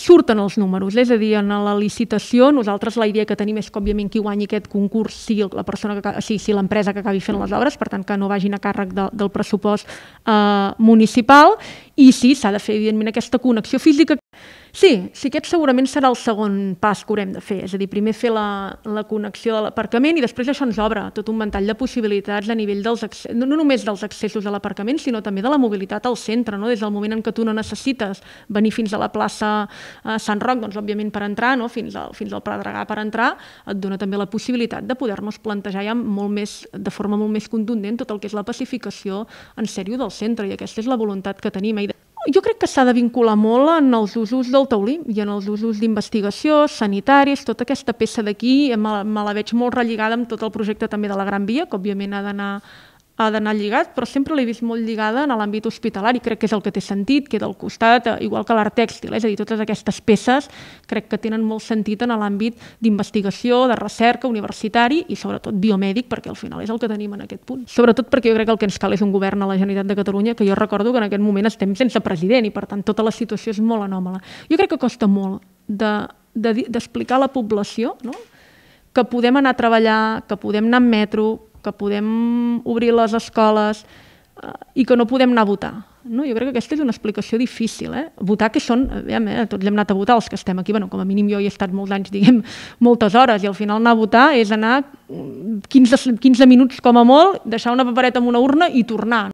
surten els números, és a dir, en la licitació nosaltres la idea que tenim és que òbviament qui guanyi aquest concurs sigui la persona que, sí, sí, l'empresa que acabi fent les obres, per tant que no vagin a càrrec de, del pressupost eh, municipal i sí, s'ha de fer evidentment aquesta connexió física Sí, sí, aquest segurament serà el segon pas que haurem de fer, és a dir, primer fer la, la connexió de l'aparcament i després això ens obre tot un ventall de possibilitats a nivell dels no, no només dels accessos a l'aparcament, sinó també de la mobilitat al centre, no? des del moment en què tu no necessites venir fins a la plaça eh, Sant Roc, doncs òbviament per entrar, no? fins, al, fins al Pradregà per entrar, et dona també la possibilitat de poder-nos plantejar ja molt més, de forma molt més contundent tot el que és la pacificació en sèrio del centre i aquesta és la voluntat que tenim. Eh? Jo crec que s'ha de vincular molt en els usos del taulí i en els usos d'investigació, sanitaris, tota aquesta peça d'aquí me, me la veig molt relligada amb tot el projecte també de la Gran Via, que òbviament ha d'anar ha d'anar lligat, però sempre l'he vist molt lligada en l'àmbit hospitalari, crec que és el que té sentit, queda al costat, eh, igual que l'art tèxtil, eh, és a dir, totes aquestes peces crec que tenen molt sentit en l'àmbit d'investigació, de recerca, universitari i sobretot biomèdic, perquè al final és el que tenim en aquest punt. Sobretot perquè jo crec que el que ens cal és un govern a la Generalitat de Catalunya que jo recordo que en aquest moment estem sense president i per tant tota la situació és molt anòmala. Jo crec que costa molt d'explicar de, de, a la població no? que podem anar a treballar, que podem anar en metro, que podem obrir les escoles eh, i que no podem anar a votar. No? Jo crec que aquesta és una explicació difícil. Eh? Votar, que són... Aviam, eh? Tots hem anat a votar, els que estem aquí. Bueno, com a mínim jo hi he estat molts anys, diguem, moltes hores, i al final anar a votar és anar 15, 15 minuts com a molt, deixar una papereta en una urna i tornar.